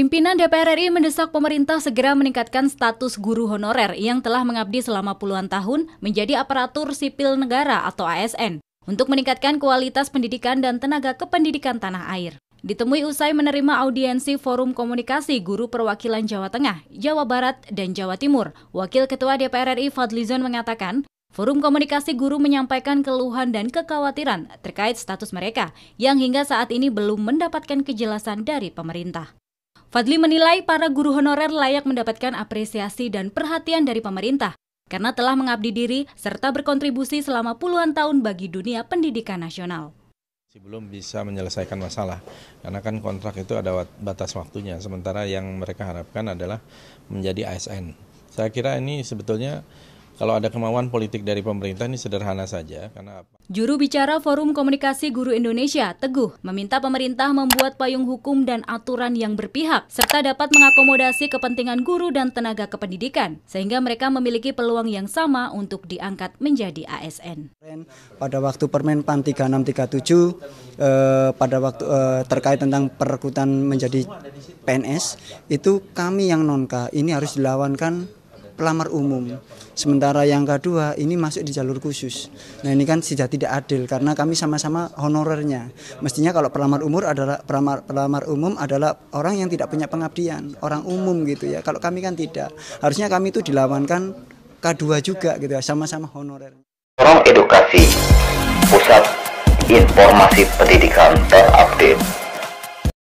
Pimpinan DPR RI mendesak pemerintah segera meningkatkan status guru honorer yang telah mengabdi selama puluhan tahun menjadi aparatur sipil negara atau ASN untuk meningkatkan kualitas pendidikan dan tenaga kependidikan tanah air. Ditemui usai menerima audiensi Forum Komunikasi Guru Perwakilan Jawa Tengah, Jawa Barat, dan Jawa Timur, Wakil Ketua DPR RI Fadlizon mengatakan, Forum Komunikasi Guru menyampaikan keluhan dan kekhawatiran terkait status mereka yang hingga saat ini belum mendapatkan kejelasan dari pemerintah. Fadli menilai para guru honorer layak mendapatkan apresiasi dan perhatian dari pemerintah karena telah mengabdi diri serta berkontribusi selama puluhan tahun bagi dunia pendidikan nasional. Belum bisa menyelesaikan masalah, karena kan kontrak itu ada batas waktunya, sementara yang mereka harapkan adalah menjadi ASN. Saya kira ini sebetulnya kalau ada kemauan politik dari pemerintah ini sederhana saja. Karena apa? Juru bicara Forum Komunikasi Guru Indonesia, Teguh, meminta pemerintah membuat payung hukum dan aturan yang berpihak, serta dapat mengakomodasi kepentingan guru dan tenaga kependidikan, sehingga mereka memiliki peluang yang sama untuk diangkat menjadi ASN. Pada waktu Permen PAN 3637, eh, pada waktu eh, terkait tentang perekrutan menjadi PNS, itu kami yang nonka ini harus dilawankan pelamar umum. Sementara yang kedua ini masuk di jalur khusus. Nah ini kan sudah tidak adil karena kami sama-sama honorernya. Mestinya kalau pelamar umur adalah pelamar pelamar umum adalah orang yang tidak punya pengabdian, orang umum gitu ya. Kalau kami kan tidak. Harusnya kami itu dilawankan K2 juga gitu ya, sama-sama honorer. Forum Edukasi, Pusat Informasi Pendidikan Terupdate.